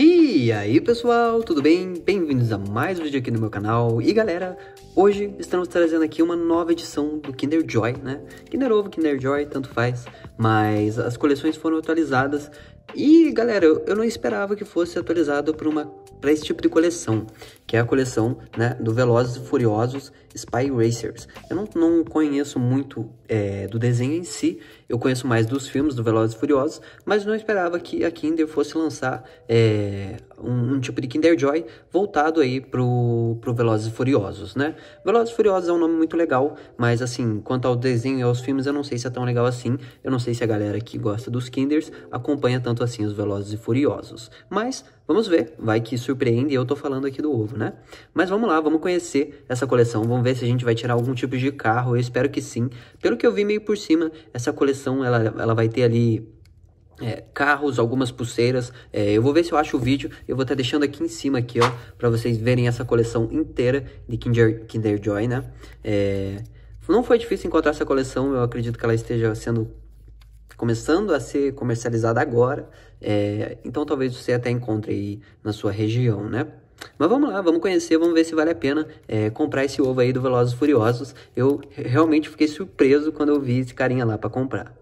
E aí pessoal, tudo bem? Bem-vindos a mais um vídeo aqui no meu canal. E galera, hoje estamos trazendo aqui uma nova edição do Kinder Joy, né? Kinder Ovo, Kinder Joy, tanto faz, mas as coleções foram atualizadas. E galera, eu não esperava que fosse atualizado para uma para esse tipo de coleção, que é a coleção né, do Velozes e Furiosos Spy Racers. Eu não, não conheço muito é, do desenho em si, eu conheço mais dos filmes do Velozes e Furiosos, mas não esperava que a Kinder fosse lançar é, um, um, tipo de Kinder Joy voltado aí pro, pro Velozes e Furiosos, né? Velozes e Furiosos é um nome muito legal, mas assim, quanto ao desenho e aos filmes, eu não sei se é tão legal assim, eu não sei se a galera que gosta dos Kinders acompanha tanto assim os Velozes e Furiosos. Mas, vamos ver, vai que isso surpreende, e eu tô falando aqui do ovo, né? Mas vamos lá, vamos conhecer essa coleção, vamos ver se a gente vai tirar algum tipo de carro, eu espero que sim. Pelo que eu vi meio por cima, essa coleção, ela, ela vai ter ali é, carros, algumas pulseiras. É, eu vou ver se eu acho o vídeo. Eu vou estar tá deixando aqui em cima aqui, ó, para vocês verem essa coleção inteira de Kinder, Kinder Joy, né? É, não foi difícil encontrar essa coleção. Eu acredito que ela esteja sendo começando a ser comercializada agora, é, então talvez você até encontre aí na sua região, né? Mas vamos lá, vamos conhecer, vamos ver se vale a pena é, comprar esse ovo aí do Velozes Furiosos. Eu realmente fiquei surpreso quando eu vi esse carinha lá para comprar.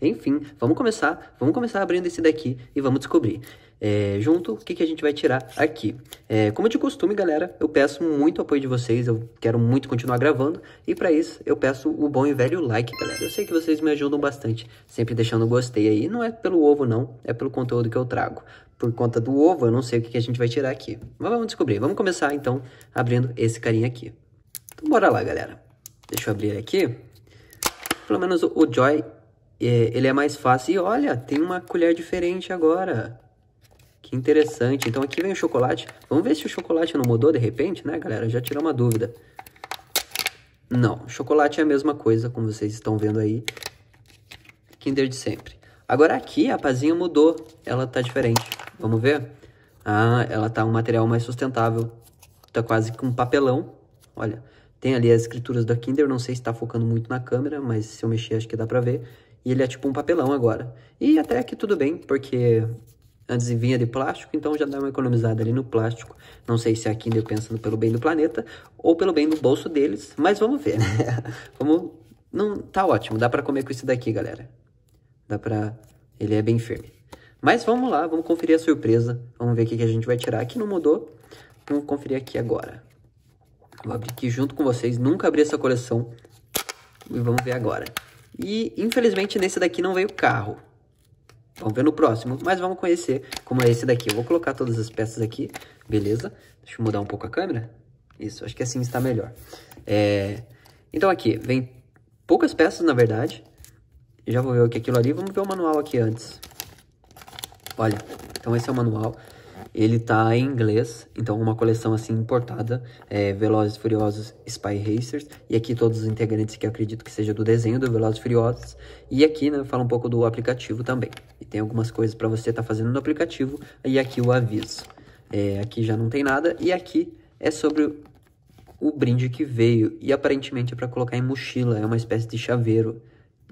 Enfim, vamos começar, vamos começar abrindo esse daqui e vamos descobrir é, junto, o que, que a gente vai tirar aqui. É, como de costume, galera, eu peço muito apoio de vocês, eu quero muito continuar gravando, e para isso eu peço o bom e velho like, galera. Eu sei que vocês me ajudam bastante, sempre deixando o gostei aí, não é pelo ovo não, é pelo conteúdo que eu trago. Por conta do ovo, eu não sei o que, que a gente vai tirar aqui, mas vamos descobrir. Vamos começar, então, abrindo esse carinha aqui. Então, bora lá, galera. Deixa eu abrir aqui. Pelo menos o Joy, é, ele é mais fácil. E olha, tem uma colher diferente agora. Que interessante. Então aqui vem o chocolate. Vamos ver se o chocolate não mudou de repente, né, galera? Já tirou uma dúvida. Não, chocolate é a mesma coisa, como vocês estão vendo aí. Kinder de sempre. Agora aqui a pazinha mudou, ela tá diferente. Vamos ver? Ah, ela tá um material mais sustentável. Tá quase com um papelão. Olha, tem ali as escrituras da Kinder, não sei se tá focando muito na câmera, mas se eu mexer acho que dá pra ver. E ele é tipo um papelão agora. E até aqui tudo bem, porque antes vinha de plástico, então já dá uma economizada ali no plástico. Não sei se aqui deu é pensando pelo bem do planeta ou pelo bem do bolso deles, mas vamos ver, né? vamos... Não, tá ótimo, dá para comer com isso daqui, galera. Dá pra... Ele é bem firme. Mas vamos lá, vamos conferir a surpresa. Vamos ver o que, que a gente vai tirar. Aqui não mudou. Vamos conferir aqui agora. Vou abrir aqui junto com vocês. Nunca abri essa coleção. E vamos ver agora. E, infelizmente, nesse daqui não veio carro. Vamos ver no próximo, mas vamos conhecer como é esse daqui. Eu vou colocar todas as peças aqui, beleza? Deixa eu mudar um pouco a câmera. Isso, acho que assim está melhor. É... Então aqui, vem poucas peças, na verdade. Já vou ver o que é aquilo ali. Vamos ver o manual aqui antes. Olha, então esse é o manual. Ele tá em inglês, então uma coleção assim importada, é Velozes Furiosos Spy Racers, e aqui todos os integrantes que acredito que seja do desenho do Velozes Furiosos, e aqui, né, fala um pouco do aplicativo também. E tem algumas coisas para você estar tá fazendo no aplicativo, e aqui o aviso. É, aqui já não tem nada, e aqui é sobre o brinde que veio, e aparentemente é para colocar em mochila, é uma espécie de chaveiro,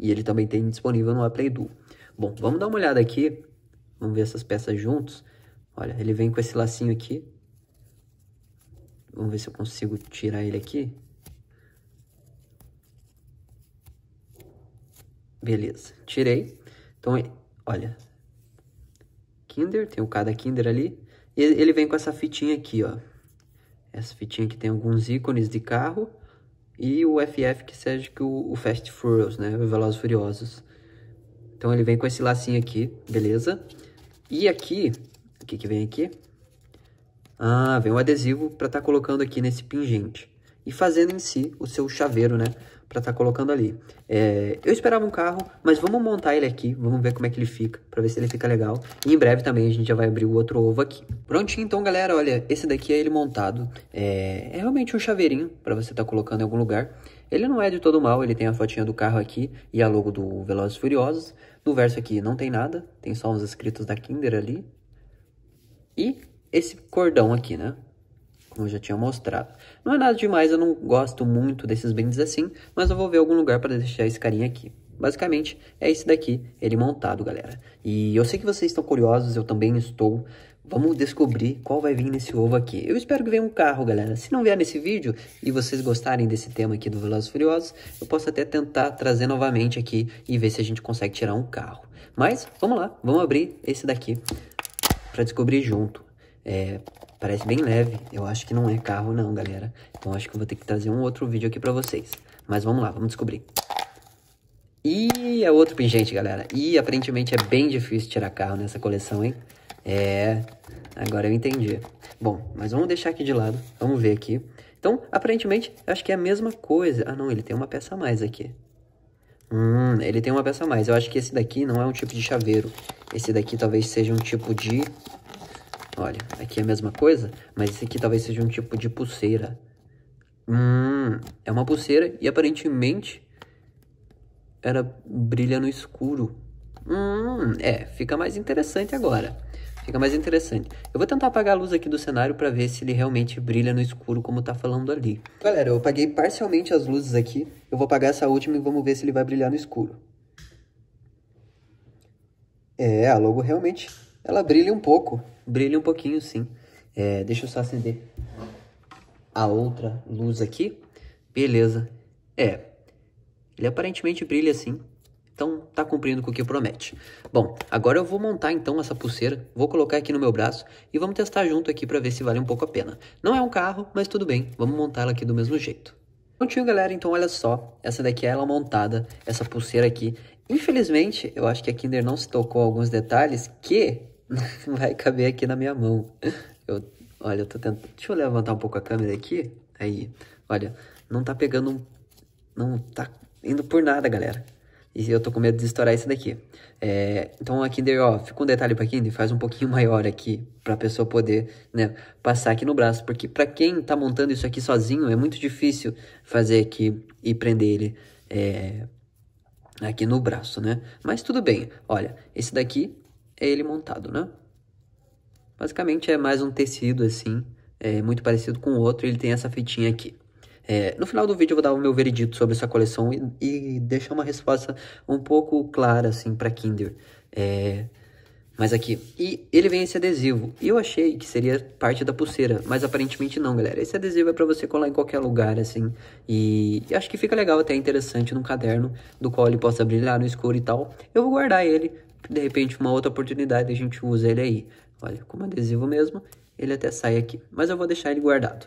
e ele também tem disponível no Play Duo. Bom, vamos dar uma olhada aqui, vamos ver essas peças juntos. Olha, ele vem com esse lacinho aqui. Vamos ver se eu consigo tirar ele aqui. Beleza, tirei. Então, olha. Kinder, tem o cada Kinder ali. E ele vem com essa fitinha aqui, ó. Essa fitinha que tem alguns ícones de carro. E o FF, que seja que o, Fast Furious, né? O Velozes Furiosos. Então, ele vem com esse lacinho aqui, beleza? E aqui, que, que vem aqui? Ah, vem o adesivo para estar tá colocando aqui nesse pingente. E fazendo em si o seu chaveiro, né? Para estar tá colocando ali. É, eu esperava um carro, mas vamos montar ele aqui. Vamos ver como é que ele fica, para ver se ele fica legal. E em breve também a gente já vai abrir o outro ovo aqui. Prontinho então, galera. Olha, esse daqui é ele montado. É, é realmente um chaveirinho para você estar tá colocando em algum lugar. Ele não é de todo mal, ele tem a fotinha do carro aqui e a logo do Velozes Furiosos. No verso aqui não tem nada, tem só uns escritos da Kinder ali, e esse cordão aqui, né? Como eu já tinha mostrado. Não é nada demais, eu não gosto muito desses brindes assim, mas eu vou ver algum lugar para deixar esse carinha aqui. Basicamente, é esse daqui, ele montado, galera. E eu sei que vocês estão curiosos, eu também estou. Vamos descobrir qual vai vir nesse ovo aqui. Eu espero que venha um carro, galera. Se não vier nesse vídeo e vocês gostarem desse tema aqui do Velozes Furiosos, eu posso até tentar trazer novamente aqui e ver se a gente consegue tirar um carro. Mas, vamos lá, vamos abrir esse daqui para descobrir junto. É, parece bem leve, eu acho que não é carro não, galera. Então acho que eu vou ter que trazer um outro vídeo aqui para vocês. Mas vamos lá, vamos descobrir. E é outro pingente, galera. E aparentemente é bem difícil tirar carro nessa coleção, hein? É, agora eu entendi. Bom, mas vamos deixar aqui de lado, vamos ver aqui. Então, aparentemente, acho que é a mesma coisa. Ah, não, ele tem uma peça a mais aqui. Hum, ele tem uma peça a mais. Eu acho que esse daqui não é um tipo de chaveiro. Esse daqui talvez seja um tipo de Olha, aqui é a mesma coisa, mas esse aqui talvez seja um tipo de pulseira. Hum, é uma pulseira e aparentemente era brilha no escuro. Hum, é, fica mais interessante agora. Fica mais interessante. Eu vou tentar apagar a luz aqui do cenário para ver se ele realmente brilha no escuro como tá falando ali. Galera, eu apaguei parcialmente as luzes aqui. Eu vou apagar essa última e vamos ver se ele vai brilhar no escuro. É, a logo realmente, ela brilha um pouco. Brilha um pouquinho, sim. É, deixa eu só acender a outra luz aqui. Beleza. É, ele aparentemente brilha assim. Então, tá cumprindo com o que promete. Bom, agora eu vou montar então essa pulseira, vou colocar aqui no meu braço e vamos testar junto aqui para ver se vale um pouco a pena. Não é um carro, mas tudo bem, vamos montar ela aqui do mesmo jeito. Prontinho, galera, então olha só, essa daqui é ela montada, essa pulseira aqui. Infelizmente, eu acho que a Kinder não se tocou alguns detalhes que não vai caber aqui na minha mão. Eu, olha, eu tô tentando... Deixa eu levantar um pouco a câmera aqui. Aí, olha, não tá pegando... Não tá indo por nada, galera. E eu tô com medo de estourar isso daqui. É, então aqui, ó, fica um detalhe pra Kinder, faz um pouquinho maior aqui, pra pessoa poder, né, passar aqui no braço. Porque pra quem tá montando isso aqui sozinho, é muito difícil fazer aqui e prender ele é, aqui no braço, né? Mas tudo bem, olha, esse daqui é ele montado, né? Basicamente é mais um tecido assim, é muito parecido com o outro, e ele tem essa fitinha aqui. É, no final do vídeo eu vou dar o meu veredito sobre essa coleção e, e deixar uma resposta um pouco clara, assim, para Kinder. É, mas aqui. E ele vem esse adesivo. E eu achei que seria parte da pulseira, mas aparentemente não, galera. Esse adesivo é para você colar em qualquer lugar, assim. E, e acho que fica legal até interessante num caderno do qual ele possa brilhar no escuro e tal. Eu vou guardar ele de repente uma outra oportunidade a gente usa ele aí. Olha, como adesivo mesmo, ele até sai aqui. Mas eu vou deixar ele guardado,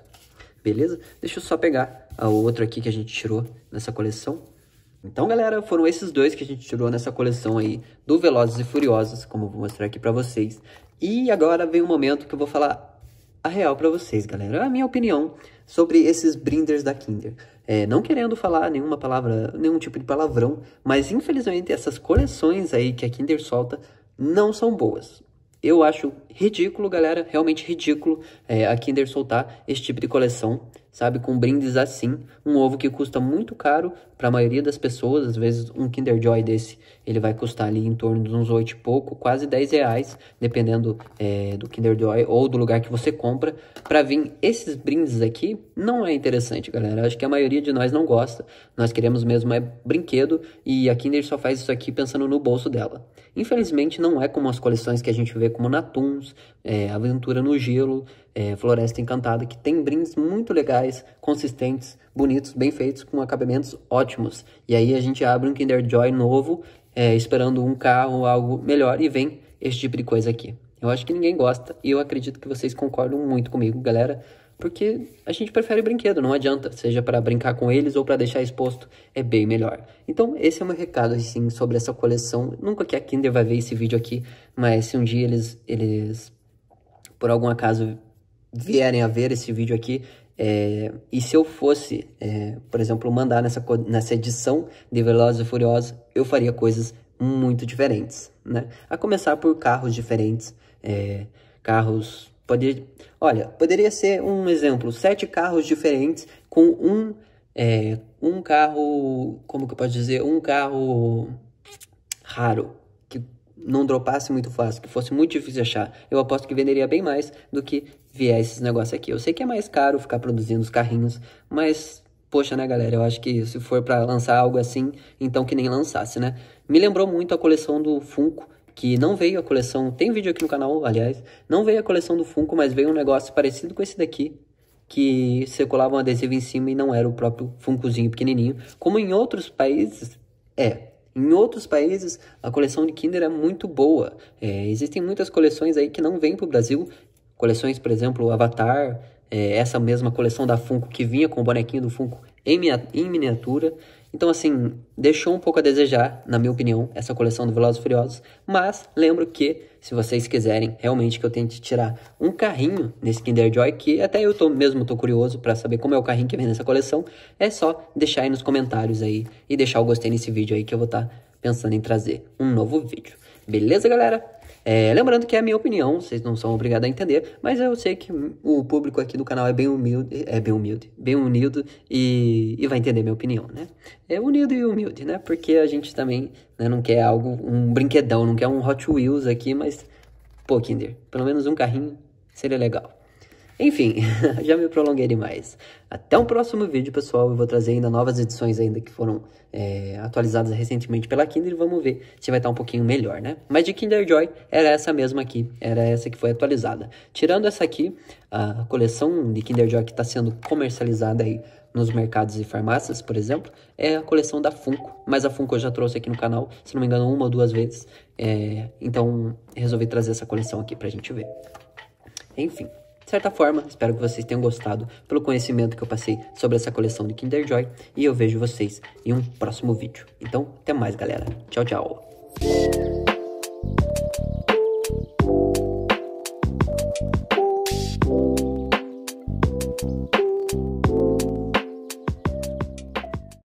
beleza? Deixa eu só pegar a outra aqui que a gente tirou nessa coleção. Então, galera, foram esses dois que a gente tirou nessa coleção aí do Velozes e Furiosos, como eu vou mostrar aqui pra vocês. E agora vem o momento que eu vou falar a real para vocês, galera. É a minha opinião sobre esses brinders da Kinder. É, não querendo falar nenhuma palavra, nenhum tipo de palavrão, mas infelizmente essas coleções aí que a Kinder solta não são boas. Eu acho ridículo, galera, realmente ridículo é, a Kinder soltar esse tipo de coleção sabe? Com brindes assim, um ovo que custa muito caro para a maioria das pessoas, às vezes um Kinder Joy desse, ele vai custar ali em torno de uns 8 e pouco, quase 10 reais, dependendo é, do Kinder Joy ou do lugar que você compra. Para vir esses brindes aqui, não é interessante, galera. Acho que a maioria de nós não gosta. Nós queremos mesmo é brinquedo e a Kinder só faz isso aqui pensando no bolso dela. Infelizmente, não é como as coleções que a gente vê como Natuns, é, Aventura no Gelo, é, Floresta Encantada, que tem brindes muito legais, consistentes, bonitos, bem feitos, com acabamentos ótimos. E aí a gente abre um Kinder Joy novo, é, esperando um carro, algo melhor, e vem esse tipo de coisa aqui. Eu acho que ninguém gosta, e eu acredito que vocês concordam muito comigo, galera, porque a gente prefere brinquedo, não adianta, seja para brincar com eles ou para deixar exposto, é bem melhor. Então, esse é o meu recado, assim, sobre essa coleção. Nunca que a Kinder vai ver esse vídeo aqui, mas se um dia eles, eles por algum acaso vierem a ver esse vídeo aqui, é, e se eu fosse, é, por exemplo, mandar nessa, nessa edição de Velozes e Furiosos, eu faria coisas muito diferentes, né? A começar por carros diferentes, é, carros... Poder, olha, poderia ser um exemplo, sete carros diferentes com um, é, um carro, como que eu posso dizer, um carro raro, não dropasse muito fácil, que fosse muito difícil achar, eu aposto que venderia bem mais do que vier esses negócios aqui. Eu sei que é mais caro ficar produzindo os carrinhos, mas poxa, né, galera? Eu acho que se for para lançar algo assim, então que nem lançasse, né? Me lembrou muito a coleção do Funko, que não veio a coleção, tem vídeo aqui no canal, aliás, não veio a coleção do Funko, mas veio um negócio parecido com esse daqui, que você colava um adesivo em cima e não era o próprio Funkozinho pequenininho, como em outros países é, em outros países, a coleção de Kinder é muito boa. É, existem muitas coleções aí que não vêm para o Brasil. Coleções, por exemplo, Avatar, é, essa mesma coleção da Funko que vinha com o bonequinho do Funko em, em miniatura. Então, assim, deixou um pouco a desejar, na minha opinião, essa coleção do Velozes e Furiosos. Mas lembro que, se vocês quiserem realmente que eu tente tirar um carrinho nesse Kinder Joy, que até eu tô, mesmo tô curioso para saber como é o carrinho que vem nessa coleção, é só deixar aí nos comentários aí e deixar o gostei nesse vídeo aí que eu vou estar tá pensando em trazer um novo vídeo. Beleza, galera? É, lembrando que é a minha opinião, vocês não são obrigados a entender, mas eu sei que o público aqui do canal é bem humilde, é bem humilde, bem unido e, e vai entender minha opinião, né? É unido e humilde, né? Porque a gente também né, não quer algo, um brinquedão, não quer um Hot Wheels aqui, mas, pô, Kinder, pelo menos um carrinho seria legal. Enfim, já me prolonguei demais. Até o um próximo vídeo, pessoal. Eu vou trazer ainda novas edições ainda que foram é, atualizadas recentemente pela e Vamos ver se vai estar um pouquinho melhor, né? Mas de Kinder Joy era essa mesma aqui. Era essa que foi atualizada. Tirando essa aqui, a coleção de Kinder Joy que está sendo comercializada aí nos mercados e farmácias, por exemplo, é a coleção da Funko. Mas a Funko eu já trouxe aqui no canal, se não me engano, uma ou duas vezes. É, então, resolvi trazer essa coleção aqui pra gente ver. Enfim certa forma, espero que vocês tenham gostado pelo conhecimento que eu passei sobre essa coleção de Kinder Joy e eu vejo vocês em um próximo vídeo. Então, até mais, galera. Tchau, tchau.